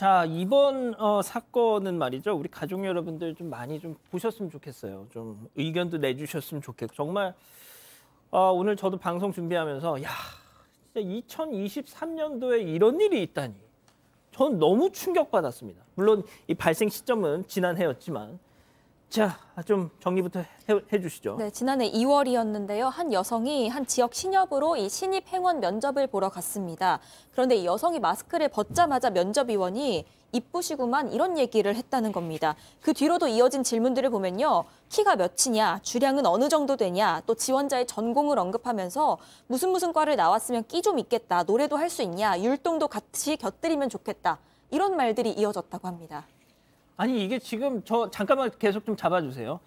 자 이번 어, 사건은 말이죠 우리 가족 여러분들 좀 많이 좀 보셨으면 좋겠어요 좀 의견도 내주셨으면 좋겠고 정말 어, 오늘 저도 방송 준비하면서 야 진짜 2023년도에 이런 일이 있다니 전 너무 충격받았습니다 물론 이 발생 시점은 지난해였지만 자, 좀 정리부터 해, 주시죠. 네, 지난해 2월이었는데요. 한 여성이 한 지역 신협으로 이 신입 행원 면접을 보러 갔습니다. 그런데 이 여성이 마스크를 벗자마자 면접위원이 이쁘시구만 이런 얘기를 했다는 겁니다. 그 뒤로도 이어진 질문들을 보면요. 키가 몇이냐, 주량은 어느 정도 되냐, 또 지원자의 전공을 언급하면서 무슨 무슨 과를 나왔으면 끼 좀 있겠다, 노래도 할 수 있냐, 율동도 같이 곁들이면 좋겠다. 이런 말들이 이어졌다고 합니다. 아니 이게 지금 저 잠깐만 계속 좀 잡아주세요.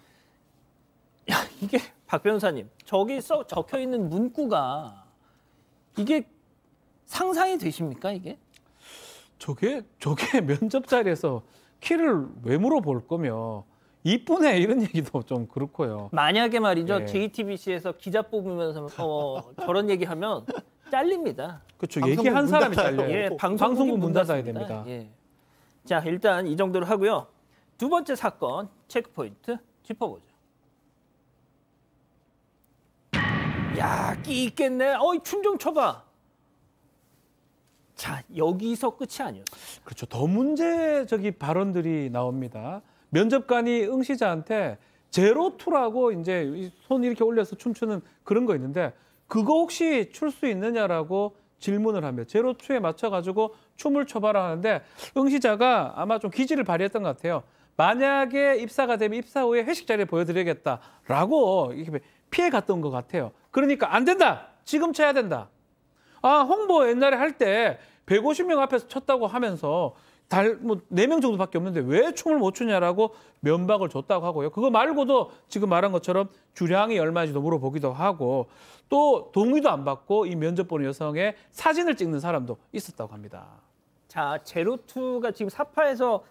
야 이게 박 변호사님 저기 써 적혀 있는 문구가 이게 상상이 되십니까 이게? 저게 저게 면접 자리에서 키를 왜 물어볼 거며 이쁘네 이런 얘기도 좀 그렇고요. 만약에 말이죠 예. JTBC에서 기자 뽑으면서 뭐 어, 저런 얘기하면 잘립니다. 그렇죠. 얘기한 사람이 잘려요. 예, 방송국, 방송국 문 닫아야 됩니다. 예. 자, 일단 이 정도로 하고요. 두 번째 사건 체크포인트 짚어보죠. 야, 끼 있겠네. 어이, 충좀 춰봐. 자, 여기서 끝이 아니었어요. 그렇죠. 더 문제적인 발언들이 나옵니다. 면접관이 응시자한테 제로투라고 이제 손 이렇게 올려서 춤추는 그런 거 있는데 그거 혹시 출 수 있느냐라고 질문을 하며 제로투에 맞춰가지고 춤을 춰봐라 하는데 응시자가 아마 좀 기지를 발휘했던 것 같아요. 만약에 입사가 되면 입사 후에 회식 자리를 보여드리겠다라고 이렇게 피해 갔던 것 같아요. 그러니까 안 된다. 지금 쳐야 된다. 아 홍보 옛날에 할 때 150명 앞에서 쳤다고 하면서 달뭐네명 정도밖에 없는데 왜 총을 못 추냐라고 면박을 줬다고 하고요. 그거 말고도 지금 말한 것처럼 주량이 얼마인지도 물어보기도 하고 또 동의도 안 받고 이 면접 보는 여성의 사진을 찍는 사람도 있었다고 합니다. 자, 제로투가 지금 사파에서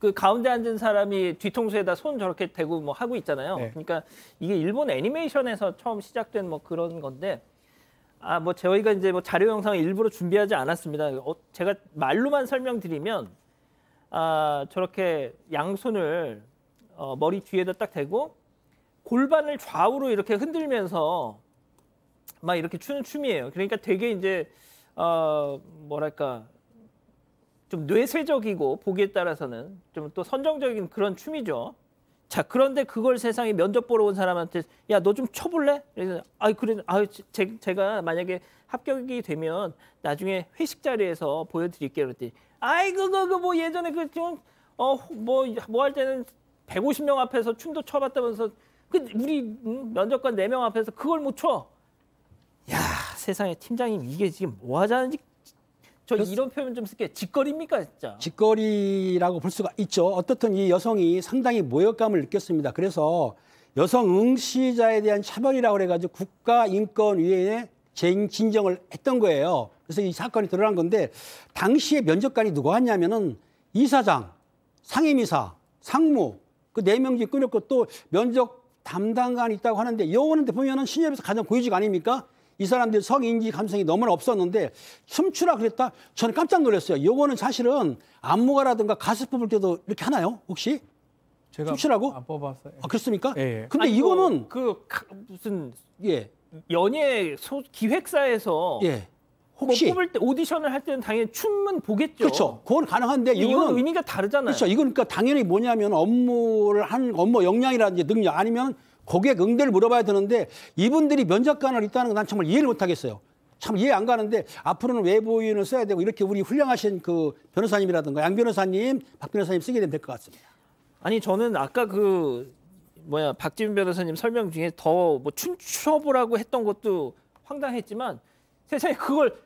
그 가운데 앉은 사람이 뒤통수에다 손 저렇게 대고 뭐 하고 있잖아요. 네. 그러니까 이게 일본 애니메이션에서 처음 시작된 뭐 그런 건데 아 뭐 저희가 이제 뭐 자료 영상 일부러 준비하지 않았습니다. 어, 제가 말로만 설명드리면 아, 저렇게 양손을 어, 머리 뒤에다 딱 대고 골반을 좌우로 이렇게 흔들면서 막 이렇게 추는 춤이에요. 그러니까 되게 이제 어, 뭐랄까 좀 뇌세적이고 보기에 따라서는 좀 또 선정적인 그런 춤이죠. 자 그런데 그걸 세상에 면접 보러 온 사람한테 야 너 좀 쳐볼래? 그래서 아 그래 아 제, 제가 만약에 합격이 되면 나중에 회식 자리에서 보여드릴게요 그랬더니 아이 그거, 그거 그, 뭐 예전에 그 좀 어 뭐 뭐 할 때는 150명 앞에서 춤도 춰봤다면서 그 우리 음, 면접관 4명 앞에서 그걸 못 춰. 야 세상에 팀장님 이게 지금 뭐 하자는지 저 이런 표현 좀 쓸게 요 직거리입니까 진짜? 직거리라고 볼 수가 있죠. 어떻든 이 여성이 상당히 모욕감을 느꼈습니다. 그래서 여성 응시자에 대한 차별이라고 그래가지고 국가인권위원회에 진정을 했던 거예요. 그래서 이 사건이 드러난 건데 당시에 면접관이 누가 왔냐면은 이사장, 상임이사, 상무 그 네 명이 끊었고 또 면접 담당관이 있다고 하는데 요원는데 보면은 신협에서 가장 고위직 아닙니까? 이 사람들이 성인지 감성이 너무나 없었는데 춤추라 그랬다? 저는 깜짝 놀랐어요. 요거는 사실은 안무가라든가 가수 뽑을 때도 이렇게 하나요? 혹시? 제가 춤추라고? 안 뽑았어요. 아, 그렇습니까? 예, 예, 근데 아니, 이거는 그, 그 무슨 예. 연예 소, 기획사에서 예. 뭐 혹시 뽑을 때 오디션을 할 때는 당연히 춤은 보겠죠. 그렇죠. 그건 가능한데 이건 이거는 의미가 다르잖아요. 그렇죠. 이건 그러니까 당연히 뭐냐면 업무를 한 업무 역량이라든지 능력 아니면 거기에 응대를 물어봐야 되는데 이분들이 면접관을 있다는 건 난 정말 이해를 못하겠어요. 참 이해 안 가는데 앞으로는 외부인을 써야 되고 이렇게 우리 훌륭하신 그 변호사님이라든가 양 변호사님, 박 변호사님 쓰게 되면 될 것 같습니다. 아니 저는 아까 그 뭐야 박지윤 변호사님 설명 중에 더뭐 춘추보라고 했던 것도 황당했지만 세상에 그걸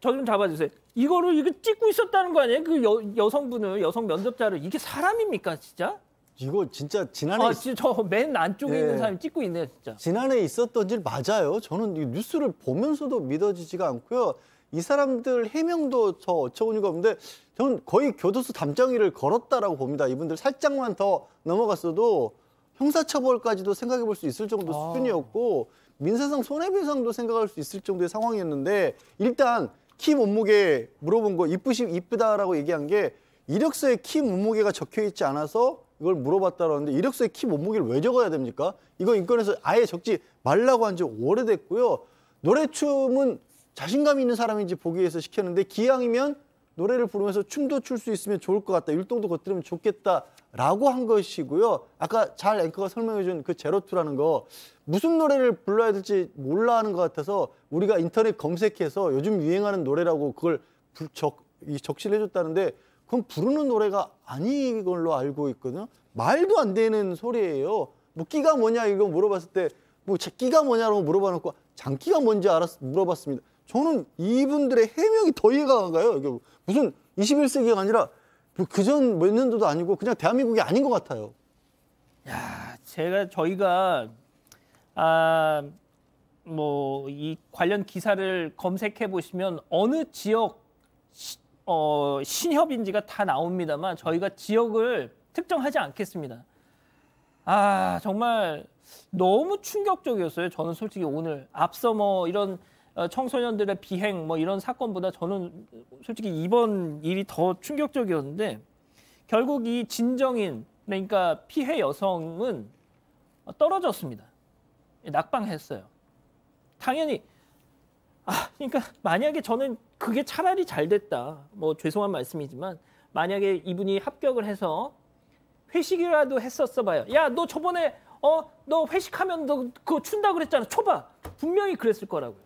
저 좀 잡아주세요. 이거를 이거 찍고 있었다는 거 아니에요? 그 여, 여성분을 여성 면접자를 이게 사람입니까 진짜? 이거 진짜 지난해 아, 저맨 안쪽에 네. 있는 예. 사람이 찍고 있네요, 진짜. 지난해 있었던 일 맞아요. 저는 이 뉴스를 보면서도 믿어지지가 않고요. 이 사람들 해명도 저 어처구니가 없는데 저는 거의 교도소 담장위를 걸었다라고 봅니다. 이분들 살짝만 더 넘어갔어도 형사처벌까지도 생각해 볼 수 있을 정도 아. 수준이었고 민사상 손해배상도 생각할 수 있을 정도의 상황이었는데 일단 키 몸무게 물어본 거 이쁘시 이쁘다라고 얘기한 게 이력서에 키 몸무게가 적혀 있지 않아서 이걸 물어봤다 그러는데 이력서에 키 몸무게를 왜 적어야 됩니까? 이거 인권에서 아예 적지 말라고 한 지 오래됐고요. 노래춤은 자신감 있는 사람인지 보기 위해서 시켰는데 기왕이면 노래를 부르면서 춤도 출 수 있으면 좋을 것 같다. 율동도 거들으면 좋겠다라고 한 것이고요. 아까 잘 앵커가 설명해준 그 제로투라는 거 무슨 노래를 불러야 될지 몰라 하는 것 같아서 우리가 인터넷 검색해서 요즘 유행하는 노래라고 그걸 적, 이 적시를 해줬다는데 그럼 부르는 노래가 아닌 걸로 알고 있거든요. 말도 안 되는 소리예요. 뭐 끼가 뭐냐 이거 물어봤을 때뭐제 끼가 뭐냐라고 물어봐 놓고 장끼가 뭔지 알았 물어봤습니다. 저는 이분들의 해명이 더 이해가 안 가요. 이게 무슨 21세기가 아니라 뭐 그전 몇 년도도 아니고 그냥 대한민국이 아닌 것 같아요. 야, 제가 저희가 아 뭐 이 관련 기사를 검색해 보시면 어느 지역 어, 신협인지가 다 나옵니다만 저희가 지역을 특정하지 않겠습니다. 아 정말 너무 충격적이었어요. 저는 솔직히 오늘 앞서 뭐 이런 어, 청소년들의 비행 뭐 이런 사건보다 저는 솔직히 이번 일이 더 충격적이었는데 결국 이 진정인 그러니까 피해 여성은 떨어졌습니다. 낙방했어요. 당연히 아, 그러니까 만약에 저는 그게 차라리 잘 됐다. 뭐 죄송한 말씀이지만 만약에 이분이 합격을 해서 회식이라도 했었어 봐요. 야, 너 저번에 어, 너 회식하면 너 그거 춘다 그랬잖아. 초봐. 분명히 그랬을 거라고요.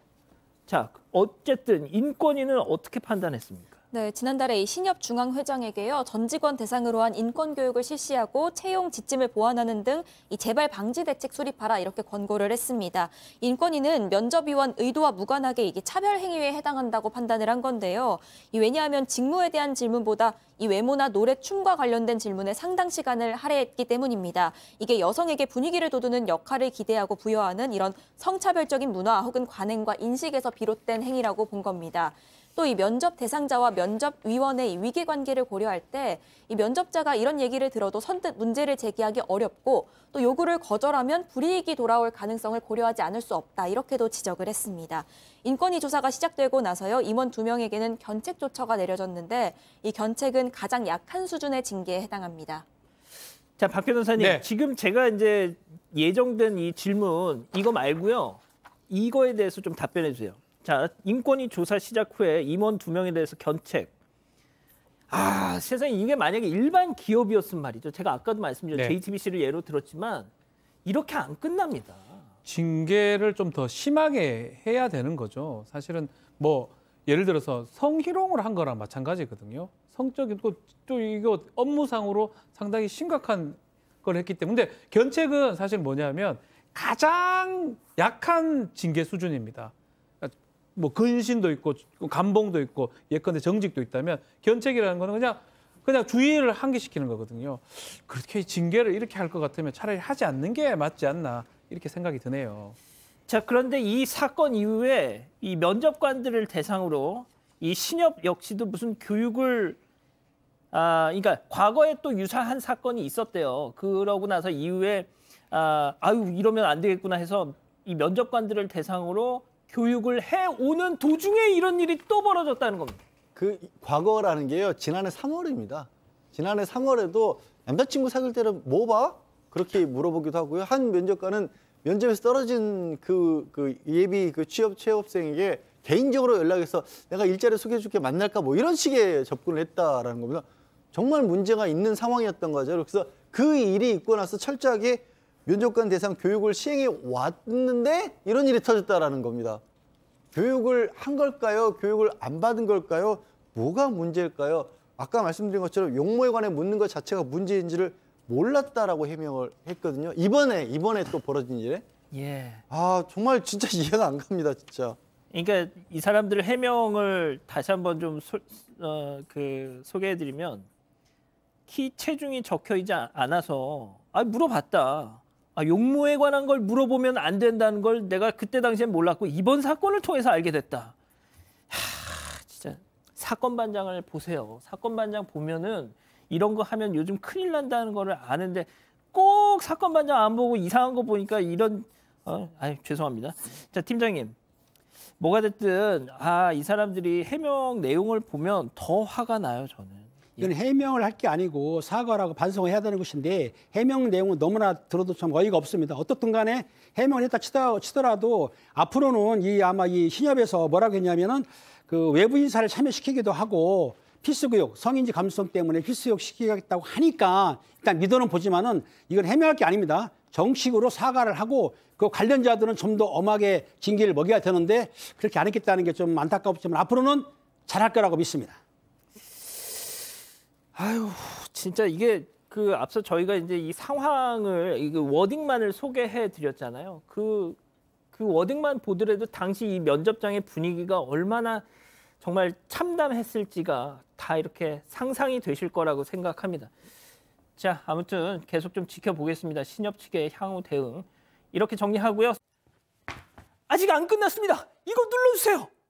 자, 어쨌든 인권위는 어떻게 판단했습니까? 네, 지난달에 이 신협 중앙회장에게요 전 직원 대상으로 한 인권 교육을 실시하고 채용 지침을 보완하는 등 이 재발 방지 대책 수립하라 이렇게 권고를 했습니다. 인권위는 면접위원 의도와 무관하게 이게 차별 행위에 해당한다고 판단을 한 건데요. 이 왜냐하면 직무에 대한 질문보다 이 외모나 노래 춤과 관련된 질문에 상당 시간을 할애했기 때문입니다. 이게 여성에게 분위기를 돋우는 역할을 기대하고 부여하는 이런 성차별적인 문화 혹은 관행과 인식에서 비롯된 행위라고 본 겁니다. 또이 면접 대상자와 면접위원의 위계관계를 고려할 때 이 면접자가 이런 얘기를 들어도 선뜻 문제를 제기하기 어렵고 또 요구를 거절하면 불이익이 돌아올 가능성을 고려하지 않을 수 없다 이렇게도 지적을 했습니다. 인권위 조사가 시작되고 나서요 임원 두명에게는 견책 조처가 내려졌는데 이 견책은 가장 약한 수준의 징계에 해당합니다. 자, 박 변호사님, 네. 지금 제가 이제 예정된 이 질문 이거 말고요. 이거에 대해서 좀 답변해 주세요. 자, 인권위 조사 시작 후에 임원 두명에 대해서 견책. 아, 세상에 이게 만약에 일반 기업이었으면 말이죠. 제가 아까도 말씀드렸죠. 네. JTBC를 예로 들었지만 이렇게 안 끝납니다. 징계를 좀 더 심하게 해야 되는 거죠. 사실은 뭐 예를 들어서 성희롱을 한 거랑 마찬가지거든요. 성적인 것또 이거 업무상으로 상당히 심각한 걸 했기 때문에 근데 견책은 사실 뭐냐면 가장 약한 징계 수준입니다. 뭐 근신도 있고 감봉도 있고 예컨대 정직도 있다면 견책이라는 거는 그냥 그냥 주의를 한계시키는 거거든요. 그렇게 징계를 이렇게 할 것 같으면 차라리 하지 않는 게 맞지 않나 이렇게 생각이 드네요. 자 그런데 이 사건 이후에 이 면접관들을 대상으로 이 신협 역시도 무슨 교육을 아 그러니까 과거에 또 유사한 사건이 있었대요. 그러고 나서 이후에 아 아유 이러면 안 되겠구나 해서 이 면접관들을 대상으로 교육을 해오는 도중에 이런 일이 또 벌어졌다는 겁니다. 그 과거라는 게요. 지난해 3월입니다. 지난해 3월에도 남자친구 사귈 때는 뭐 봐? 그렇게 물어보기도 하고요. 한 면접관은 면접에서 떨어진 그, 그 예비 그 취업 취업생에게 개인적으로 연락해서 내가 일자리 소개해 줄게 만날까 뭐 이런 식의 접근을 했다라는 겁니다. 정말 문제가 있는 상황이었던 거죠. 그래서 그 일이 있고 나서 철저하게 면접관 대상 교육을 시행해 왔는데 이런 일이 터졌다라는 겁니다. 교육을 한 걸까요? 교육을 안 받은 걸까요? 뭐가 문제일까요? 아까 말씀드린 것처럼 용모에 관해 묻는 것 자체가 문제인지를 몰랐다라고 해명을 했거든요. 이번에 이번에 또 벌어진 일에 예. 아 정말 진짜 이해가 안 갑니다, 진짜. 그러니까 이 사람들 해명을 다시 한번 좀그 어 그 소개해드리면 키 체중이 적혀 있지 않아서 아 물어봤다. 아, 용모에 관한 걸 물어보면 안 된다는 걸 내가 그때 당시엔 몰랐고 이번 사건을 통해서 알게 됐다. 하, 진짜 사건 반장을 보세요. 사건 반장 보면은 이런 거 하면 요즘 큰일 난다는 거를 아는데 꼭 사건 반장 안 보고 이상한 거 보니까 이런 어, 아 죄송합니다. 자 팀장님 뭐가 됐든 아이 사람들이 해명 내용을 보면 더 화가 나요 저는. 이건 예. 해명을 할 게 아니고 사과라고 반성을 해야 되는 것인데 해명 내용은 너무나 들어도 참 어이가 없습니다. 어떻든 간에 해명을 했다 치더라도 앞으로는 이 아마 이 신협에서 뭐라고 했냐면은 그 외부 인사를 참여시키기도 하고 필수교육, 성인지 감수성 때문에 필수교육 시키겠다고 하니까 일단 믿어는 보지만은 이건 해명할 게 아닙니다. 정식으로 사과를 하고 그 관련자들은 좀 더 엄하게 징계를 먹여야 되는데 그렇게 안 했겠다는 게 좀 안타깝지만 앞으로는 잘할 거라고 믿습니다. 아유, 진짜 이게 그 앞서 저희가 이제 이 상황을 이그 워딩만을 소개해 드렸잖아요. 그그 그 워딩만 보더라도 당시 이 면접장의 분위기가 얼마나 정말 참담했을지가 다 이렇게 상상이 되실 거라고 생각합니다. 자, 아무튼 계속 좀 지켜보겠습니다. 신협 측의 향후 대응. 이렇게 정리하고요. 아직 안 끝났습니다. 이거 눌러주세요.